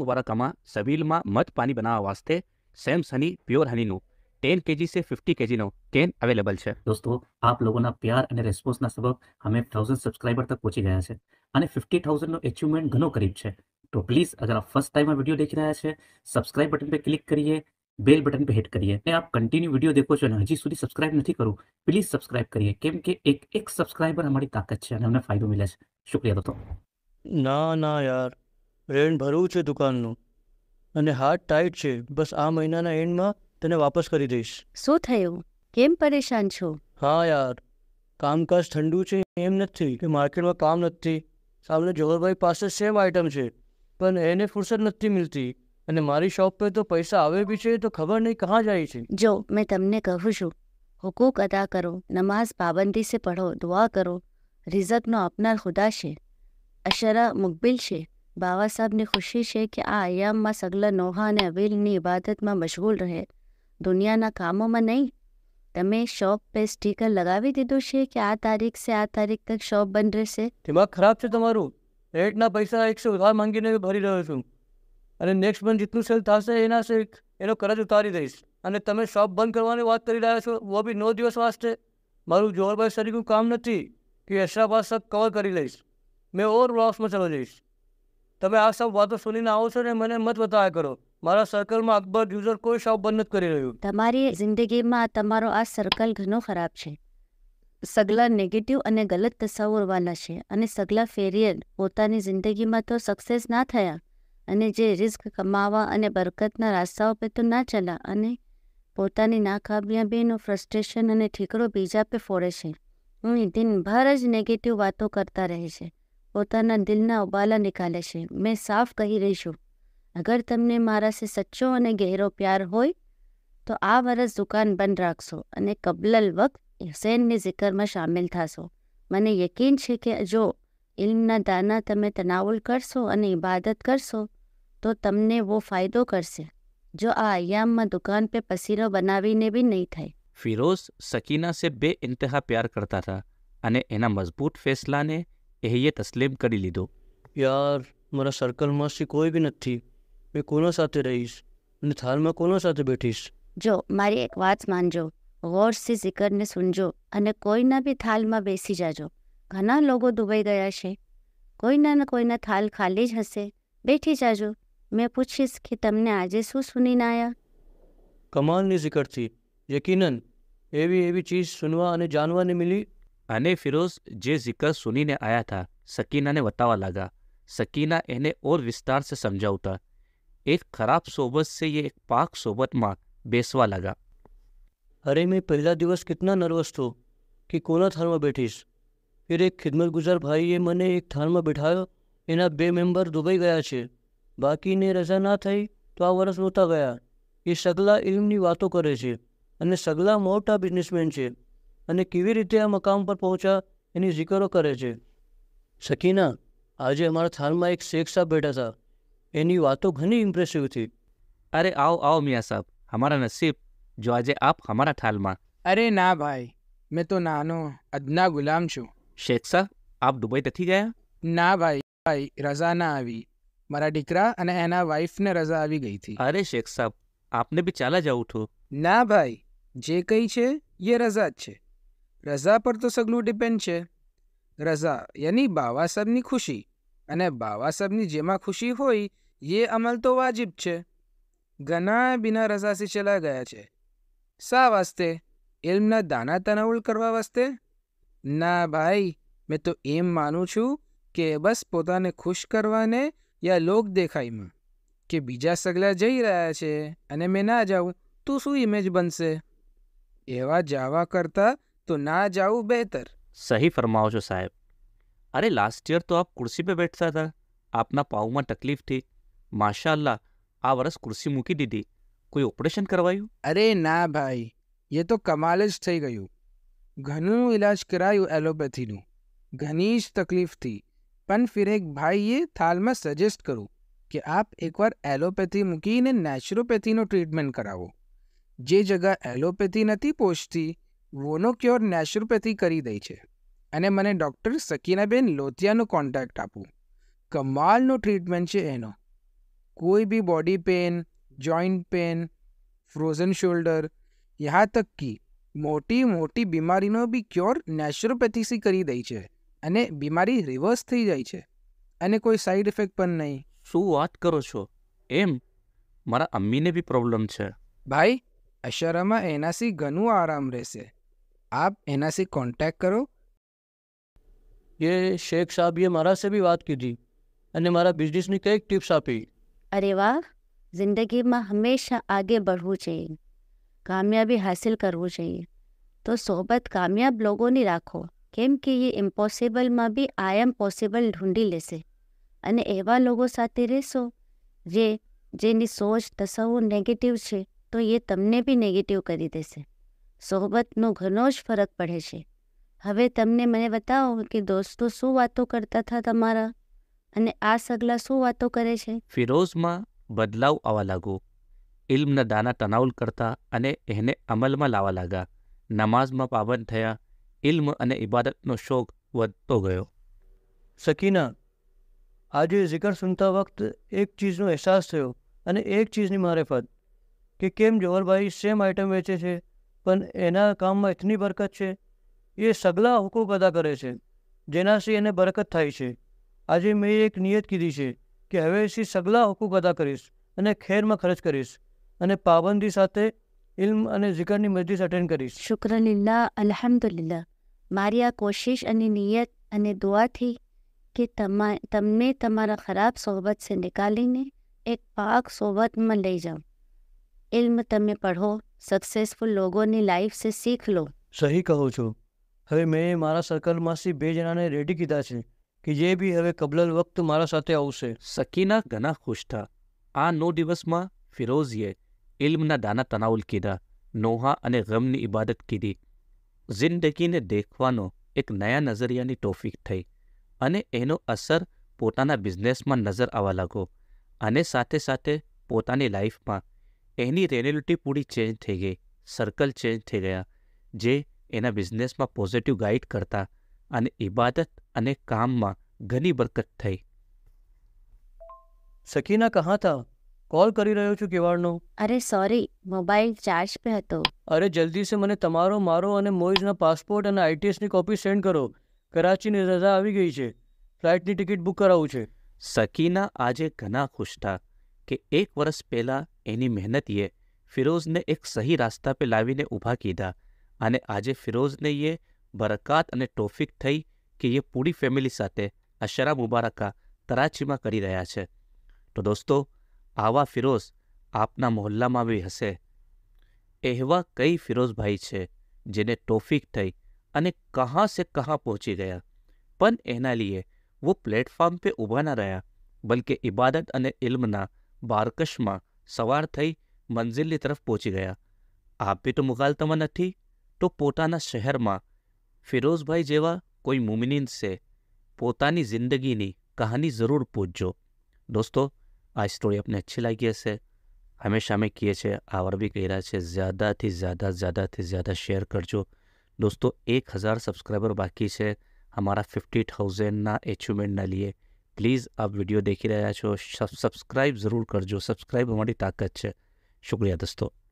मुबारकमा सवीलमा मध પાણી બનાવવા વાસ્તે સેમ્સ હની પ્યોર હનીનું ટેન કેજી સે ફિફ્ટી કેજીનો કેન અવેલેબલ છે દોસ્તો આપ લોકોના પ્યાર અને રેસ્પોન્સના સબબ અમે થાઉઝન્ડ સબસ્ક્રાઇબર તક પહોંચી ગયા છે અને ફિફ્ટી થાઉઝન્ડનો એચિવમેન્ટ ઘણો કરીબ છે તો પ્લીઝ અગર આપ ફર્સ્ટ ટાઈમ આ વિડીયો દેખ રહ્યા છે સબસ્ક્રાઇબ બટન પર ક્લિક કરીએ બેલ બટન પર હિટ કરીએ અને આપ કન્ટિન્યુ વિડીયો દેખો છો અને હજી સુધી સબસ્ક્રાઇબ નથી કરું પ્લીઝ સબસ્ક્રાઇબ કરીએ કેમ કે એક એક સબસ્ક્રાઇબર અમારી તાકાત છે અને અમને ફાયદો મળે છે શુક્રિયા દોસ્તો ના ના યાર બેલેન્સ ભરવું છે દુકાનનું અને હાથ ટાઈટ છે બસ આ મહિનાના એન્ડમાં તને વાપસ કરી દઈશ શું થયું કેમ પરેશાન છો હા યાર કામકાજ ઠંડુ છે એમ નથી કે માર્કેટમાં કામ નથી સામે જોહરભાઈ પાસે સેમ આઇટમ છે પણ એને ફુરસત નથી મળતી અને મારી શોપ પર તો પૈસા આવે બી છે તો ખબર નહીં ક્યાં જાય છે જો મેં તમને કહું છું હુકૂક અદા કરો નમાઝ પાબંદી સે પઢો દુઆ કરો રિઝકનો આપનાર ખુદા છે અશરા મુકબિલ છે बाबा साहब ने खुशी से કે આ આયામમાં સંલગ્નોહા અને હવેલીની ઇબાદતમાં મશગુલ રહે દુનિયાના કામોમાં નહીં તમે શોપ પે સ્ટીકર લગાવી દીધું છે કે આ તારીખ સે આ તારીખ તક શોપ બંધ રહેશે દિમાગ ખરાબ છે તમારું રેટના પૈસા એકસો ઉધાર માંગીને ભરી રહ્યો છું અને નેક્સ્ટ મંથ જેટલું સેલ થશે એના સે એનો કરજ ઉતારી દઈશ અને તમે શોપ બંધ કરવાની વાત કરી રહ્યા છો વો બી નો દિવસ વાંચશે મારું જોરભાઈ સરીકું કામ નથી કે હૈદરાબાદ સબ કવર કરી લઈશ મેં ઓર લોસમાં ચલો જઈશ તમે આ સૌ વાતો સુનીને આવો છો ને મને મત બતાવ્યા કરો મારા સર્કલમાં અકબર યુઝર કોઈ શોપ બંધ નથી કરી રહ્યું તમારી જિંદગીમાં તમારો આ સર્કલ ઘણો ખરાબ છે સગલા નેગેટિવ અને ગલત તસવરવાલા છે અને સગલા ફેરિયર પોતાની જિંદગીમાં તો સક્સેસ ના થયા અને જે રિસ્ક કમાવા અને બરકતના રાસ્તાઓ પર તો ના ચલા અને પોતાની નાકામયાબીનું ફ્રસ્ટ્રેશન અને ઠીકરો બીજા પે ફોડે છે હું દિનભર જ નેગેટિવ વાતો કરતા રહે છે પોતાના દિલના ઉબાલા નીકાળે છે મેં સાફ કહી રહી છું અગર તમને મારાથી સચ્ચો અને ગહેરો પ્યાર હોય તો આ વરસ દુકાન બંધ રાખશો અને કબલલ વખત હુસૈનની જિકરમાં સામેલ થશો મને યકીન છે કે જો ઇલ્મના દાના તમે તનાવલ કરશો અને ઇબાદત કરશો તો તમને વો ફાયદો કરશે जो आयाम में दुकान पे पसीनो बनाવીને भी નહીં થાય ફિરોઝ સકીના સે બે ઇન્તહા પ્યાર કરતા હતા અને એના મજબૂત ફેસલાને એહીએ તસ્લીમ કરી લીધો યાર મારા સી કોઈ બી નથી મેં કોના સાથે રહીશ અને થારમાં કોના સાથે બેઠીશ જો મારી એક વાત માનજો ગોર્સથી ઝિકરને સુનજો અને કોઈના બી થાલમાં બેસી જાજો ઘણા લોકો દુબઈ ગયા છે કોઈના ને કોઈના થાલ ખાલી જ હશે બેઠી જાજો મેં પૂછીશ કે તમને આજે શું સુનીને આયા કમાલની ઝિકરથી યકીનન એવી એવી ચીજ સુનવા અને જાણવાને મિલી અને ફિરોઝ જે જિક્ર સુનીને આયા था સકીનાને बतावा लगा સકીના એને और विस्तार से समझाऊता एक खराब सोबत से ये एक पाक सोबत માં બેસવા લગા અરે મેં પહેલા દિવસ કેટલા નર્વસ થયો કે કોના થાળમાં બેઠીશ ફિર એક ખિદમતગુજાર ભાઈએ મને એક થાળમાં બેઠાયો એના બે મેમ્બર દુબઈ ગયા છે બાકીને રજા ના થઈ તો આ વર્ષ નહોતા ગયા એ સગલા ઇલ્મની વાતો કરે છે અને સગલા મોટા બિઝનેસમેન છે અને કેવી રીતે આ મકામ પર પહોંચા એની ઝિકરો કરે છે શખિના આજે અમાર થાલમાં એક શેખ સા બેઠા હતા એની વાતો ઘણી ઇમ્પ્રેસિવ હતી અરે આવો આવ મિયા સાબ અમારા નસીબ જો આજે આપ અમારા થાલમાં અરે ના ભાઈ મે તો નાનો અdna ગુલામ છું શેખ સા આપ દુબઈ થી ગયા ના ભાઈ ભાઈ રઝા ના આવી મારા દીકરા અને એના વાઈફ ને રઝા આવી ગઈ થી અરે શેખ સા આપને બી ચાલા જાવઠો ના ભાઈ જે કઈ છે એ રઝા છે રઝા પર તો સગલું ડિપેન્ડ છે રઝા યાની બાવા સાહેબની ખુશી અને બાવા સાહેબની જેમાં ખુશી હોય એ અમલ તો વાજિબ છે ઘણા બિના રઝાથી ચલા ગયા છે શા વાસ્તે એલ્મના દાના તનાઉલ કરવા વાસ્તે ના ભાઈ મેં તો એમ માનું છું કે બસ પોતાને ખુશ કરવાને યા લોક દેખાઈમાં કે બીજા સગલા જઈ રહ્યા છે અને મેં ના જાઉં તો શું ઇમેજ બનશે એવા જાવા કરતાં तो ना जाऊ बेहतर सही फरमाओ जो साहब अरे लास्ट ईयर तो आप कुर्सी पे बैठता था आपना पाऊ में तकलीफ थी माशाल्लाह आ वर्ष कुर्सी मुकी दीदी कोई ऑपरेशन करवायू अरे ना भाई ये तो कमाल थी गयू घनू इलाज करायु एलोपैथी नु घनीज तकलीफ थी पन फिर एक भाई ये थाल में सजेस्ट करूँ कि आप एक बार एलोपैथी मुकी ने नेचुरोपैथी नो ट्रीटमेंट कराओ जे जगह एलोपैथी नहीं पोचती વોનો ક્યોર નેચરોપેથી કરી દઈ છે અને મને ડૉક્ટર સકીનાબેન લોથિયાનો કોન્ટેક્ટ આપું કમાલનો ટ્રીટમેન્ટ છે એનો કોઈ બી body pain joint pain frozen shoulder યહાં તક કી મોટી મોટી બીમારીનો બી ક્યોર નેચરોપેથીથી કરી દઈ છે અને બીમારી રિવર્સ થઈ જાય છે અને કોઈ સાઈડ ઇફેક્ટ પણ નહીં શું વાત કરો છો એમ મારા અમ્મીને બી પ્રોબ્લેમ છે ભાઈ અશરામાં એનાથી ઘણું આરામ રહેશે आप एनासी कांटेक्ट કરો ये शेख साहब ये મારા સે ભી વાત કીધી અને મારા બિઝનેસ ની કઈક ટિપ્સ આપી અરે વાહ જિંદગીમાં હંમેશા આગે बढ़વું चाहिए કામયાબી હાસિલ કરવું જોઈએ તો સોબત કામયાબ લોકોની રાખો કેમ કે એ ઇમ્પોસિબલમાં બી આઈ એમ પોસિબલ ઢૂંઢી લેશે અને એવા લોકો સાથે રહેશો જે જેની સોચ તસવું નેગેટિવ છે તો એ તમને બી નેગેટિવ કરી દેશે સોબતનો ઘણો જ ફરક પડે છે હવે તમને મને બતાવો કે દોસ્તો શું વાતો કરતા હતા તમારા અને આ સગલા શું વાતો કરે છે ફિરોઝમાં બદલાવ આવવા લાગો ઇલ્મના દાના તનાઉલ કરતા અને એને અમલમાં લાવા લાગ્યા નમાઝમાં પાબંદ થયા ઇલ્મ અને ઇબાદતનો શોખ વધતો ગયો સકીના આજે જિકર સુનતા વખત એક ચીજનો અહેસાસ થયો અને એક ચીજની મારેફત કે કેમ જવહરભાઈ સેમ આઇટમ વેચે છે પણ એના કામમાં એટલી બરકત છે એ સગલા હુકુક અદા કરે છે જેનાથી એને બરકત થાય છે આજે મેં એક નિયત કીધી છે કે હવેથી સગલા હુકુક અદા કરીશ અને ખેરમાં ખર્ચ કરીશ અને પાબંદી સાથે ઇલ્મ અને ઝિકરની મજલિસ અટેન્ડ કરીશ શુક્રલિલ્લા અલહમદુલિલ્લા મારી આ કોશિશ અને નિયત અને દુઆથી કે તમને તમારા ખરાબ સોહબત સે નિકાલીને એક પાક સોહબતમાં લઈ જાઓ ઇલ્મ તમે પઢો સક્સેસફુલ લોગોની લાઈફ સે શીખ લો સહી કહો છો હવે મેં મારા સર્કલમાંથી બે જણાને રેડી કીધા છે કે જે બી હવે કબલલ વખત મારા સાથે આવશે સકીના ઘણા ખુશ થા આ નો દિવસમાં ફિરોઝીએ ઇલ્મના દાના તનાઉલ કીધા નોહા અને ગમની ઇબાદત કીધી જિંદગીને દેખવાનો એક નયા નજરિયાની ટોફિક થઈ અને એનો અસર પોતાના બિઝનેસમાં નજર આવવા લાગો અને સાથે સાથે પોતાની લાઈફમાં એની રેલેટી પૂરી ચેન્જ થઈ ગઈ સર્કલ ચેન્જ થઈ ગયા જે એના બિઝનેસમાં પોઝિટિવ ગાઈડ કરતા અને ઇબાદત અને કામમાં ઘણી બરકત થઈ સકીના કહા થા કોલ કરી રહ્યો છું કેવાડનો અરે સોરી મોબાઈલ ચાર્જ પે હતો અરે જલ્દી સે મને તમારો મારો અને મોઇઝના પાસપોર્ટ અને આઈટીએસની કોપી સેન્ડ કરો કરાચીની રજા આવી ગઈ છે ફ્લાઇટની ટિકિટ બુક કરાવું છે સકીના આજે ઘણા ખુશ હતા કે એક વર્ષ પહેલાં એની મહેનતીએ ફિરોઝને એક સહી રાસ્તા પે લાવીને ઊભા કીધા અને આજે ફિરોઝને એ બરકાત અને ટોફિક થઈ કે એ પૂરી ફેમિલી સાથે અશરા મુબારકા કરાચીમાં કરી રહ્યા છે તો દોસ્તો આવા ફિરોઝ આપના મોહલ્લામાં બી હશે એવા કઈ ફિરોઝભાઈ છે જેને ટોફિક થઈ અને કહાં સે કહાં પહોંચી ગયા પણ એના લીએ वो प्लेटफॉर्म पे उभा ना रहा बल्कि इबादत અને ઇલ્મના બારકશમાં सवार થઈ मंजिलની તરફ પહોંચી ગયા આપ પે તો મુગલ તમન હતી તો પોતાના શહેર માં ફિરોઝભાઈ જેવો કોઈ મુમિનિન છે પોતની જિંદગી ની કહાની જરૂર પૂછજો દોસ્તો આ સ્ટોરી તમને અચ્છે લાગી ગયસે હંમેશામે કીયે છે આવર બી કહીયા છે જ્યાદા થી જ્યાદા જ્યાદા થી જ્યાદા શેર કરજો દોસ્તો 1000 સબસ્ક્રાઇબર બાકી છે અમાર 58000 ના અચીવમેન્ટ ના લીએ प्लीज़ आप वीडियो देखी रहा छो तो सब्सक्राइब ज़रूर करजो सब्सक्राइब हमारी ताकत है शुक्रिया दोस्तों